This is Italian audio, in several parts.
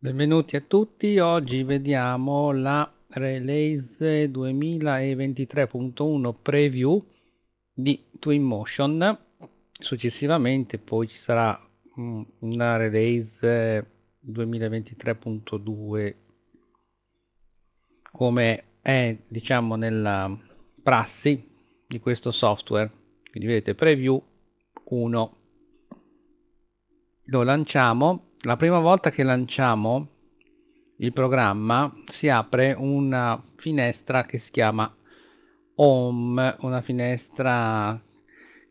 Benvenuti a tutti, oggi vediamo la Release 2023.1 Preview di Twinmotion successivamente poi ci sarà mm, una Release 2023.2 come è diciamo nella prassi di questo software quindi vedete Preview 1 lo lanciamo la prima volta che lanciamo il programma si apre una finestra che si chiama home una finestra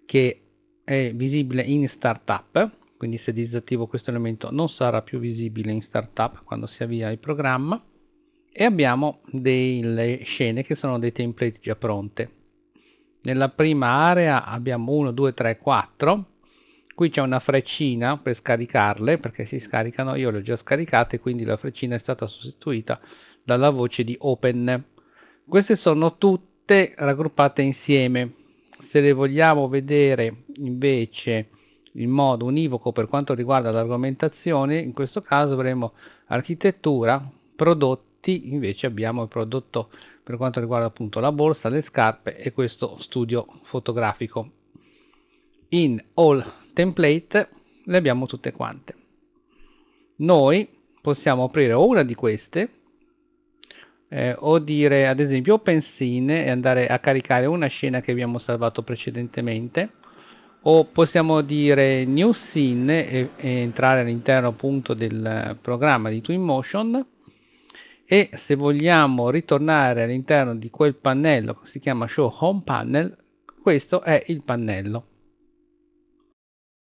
che è visibile in startup quindi se disattivo questo elemento non sarà più visibile in startup quando si avvia il programma e abbiamo delle scene che sono dei template già pronte nella prima area abbiamo 1 2 3 4 qui c'è una freccina per scaricarle perché si scaricano io le ho già scaricate quindi la freccina è stata sostituita dalla voce di open queste sono tutte raggruppate insieme se le vogliamo vedere invece in modo univoco per quanto riguarda l'argomentazione in questo caso avremo architettura prodotti invece abbiamo il prodotto per quanto riguarda appunto la borsa le scarpe e questo studio fotografico in all template le abbiamo tutte quante. Noi possiamo aprire una di queste eh, o dire ad esempio open scene e andare a caricare una scena che abbiamo salvato precedentemente o possiamo dire new scene e, e entrare all'interno appunto del programma di Twinmotion e se vogliamo ritornare all'interno di quel pannello che si chiama show home panel questo è il pannello